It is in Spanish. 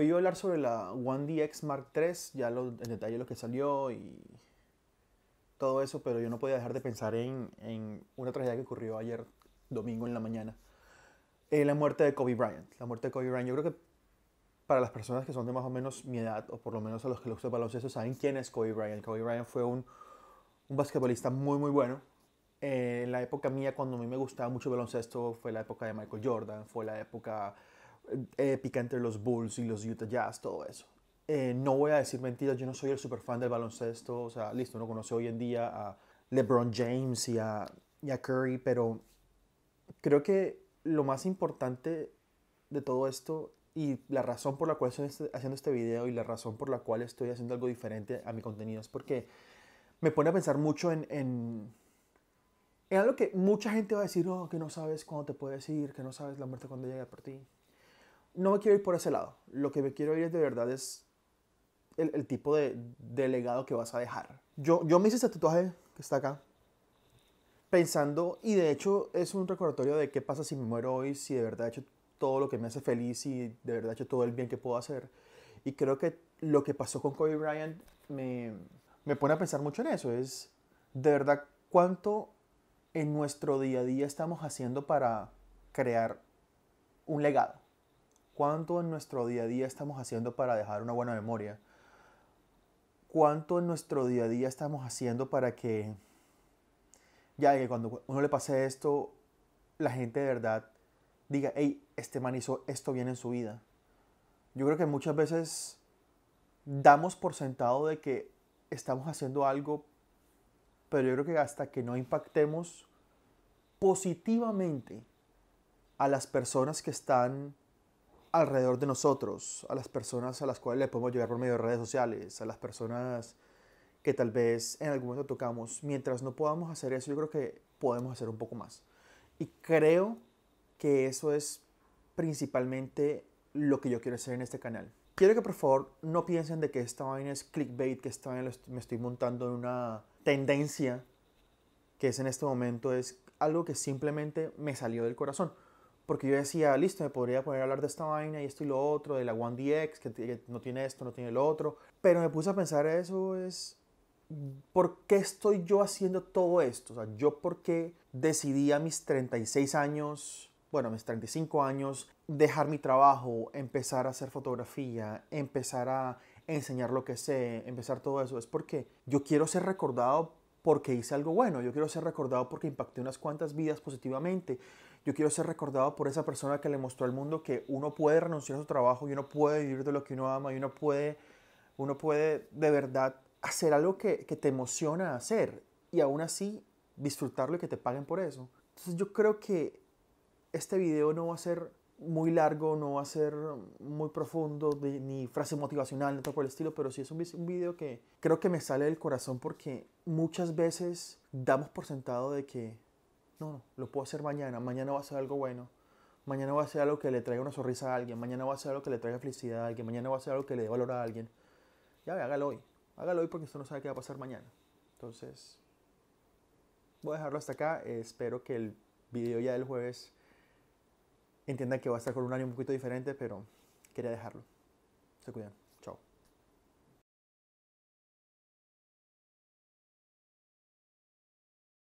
Hoy hablar sobre la One DX Mark III, ya lo, detalle detalle lo que salió y todo eso, pero yo no podía dejar de pensar en, en una tragedia que ocurrió ayer, domingo en la mañana. Eh, la muerte de Kobe Bryant. La muerte de Kobe Bryant, yo creo que para las personas que son de más o menos mi edad, o por lo menos a los que les gusta el baloncesto, saben quién es Kobe Bryant. Kobe Bryant fue un, un basquetbolista muy, muy bueno. Eh, en la época mía, cuando a mí me gustaba mucho el baloncesto, fue la época de Michael Jordan, fue la época épica eh, eh, entre los Bulls y los Utah Jazz, todo eso. Eh, no voy a decir mentiras, yo no soy el super fan del baloncesto, o sea, listo, no conoce hoy en día a LeBron James y a, a Curry, pero creo que lo más importante de todo esto y la razón por la cual estoy haciendo este video y la razón por la cual estoy haciendo algo diferente a mi contenido es porque me pone a pensar mucho en, en, algo que mucha gente va a decir, oh, que no sabes cuándo te puedes ir, que no sabes la muerte cuando llega por ti no me quiero ir por ese lado. Lo que me quiero ir de verdad es el, tipo de, legado que vas a dejar. Yo, yo me hice este tatuaje que está acá pensando, y de hecho es un recordatorio de qué pasa si me muero hoy, si de verdad he hecho todo lo que me hace feliz y de verdad he hecho todo el bien que puedo hacer. Y creo que lo que pasó con Kobe Bryant me, me pone a pensar mucho en eso. Es de verdad cuánto en nuestro día a día estamos haciendo para crear un legado. ¿Cuánto en nuestro día a día estamos haciendo para dejar una buena memoria? ¿Cuánto en nuestro día a día estamos haciendo para que, ya que cuando uno le pase esto, la gente de verdad diga, hey, este man hizo esto bien en su vida? Yo creo que muchas veces damos por sentado de que estamos haciendo algo, pero yo creo que hasta que no impactemos positivamente a las personas que están alrededor de nosotros, a las personas a las cuales le podemos llegar por medio de redes sociales, a las personas que tal vez en algún momento tocamos, mientras no podamos hacer eso, yo creo que podemos hacer un poco más. Y creo que eso es principalmente lo que yo quiero hacer en este canal. Quiero que por favor no piensen de que esta vaina es clickbait, que esta vaina me estoy montando en una tendencia que es en este momento, es algo que simplemente me salió del corazón porque yo decía, listo, me podría poner a hablar de esta vaina y esto y lo otro, de la One DX, que, no tiene esto, no tiene el otro, pero me puse a pensar eso, es, ¿por qué estoy yo haciendo todo esto? O sea, yo por qué decidí a mis 36 años, bueno, a mis 35 años, dejar mi trabajo, empezar a hacer fotografía, empezar a enseñar lo que sé, empezar todo eso. Es porque yo quiero ser recordado porque hice algo bueno, yo quiero ser recordado porque impacté unas cuantas vidas positivamente, yo quiero ser recordado por esa persona que le mostró al mundo que uno puede renunciar a su trabajo y uno puede vivir de lo que uno ama y uno puede, uno puede de verdad hacer algo que, que te emociona hacer y aún así disfrutarlo y que te paguen por eso. Entonces yo creo que este video no va a ser muy largo, no va a ser muy profundo, ni frase motivacional, ni todo por el estilo, pero sí es un, video que creo que me sale del corazón porque muchas veces damos por sentado de que no, no, lo puedo hacer mañana, mañana va a ser algo bueno, mañana va a ser algo que le traiga una sonrisa a alguien, mañana va a ser algo que le traiga felicidad a alguien, mañana va a ser algo que le dé valor a alguien. Ya ve, hágalo hoy, hágalo hoy porque usted no sabe qué va a pasar mañana. Entonces, voy a dejarlo hasta acá, eh, espero que el video ya del jueves Entiendan que va a estar con un año un poquito diferente, pero quería dejarlo. Se cuidan.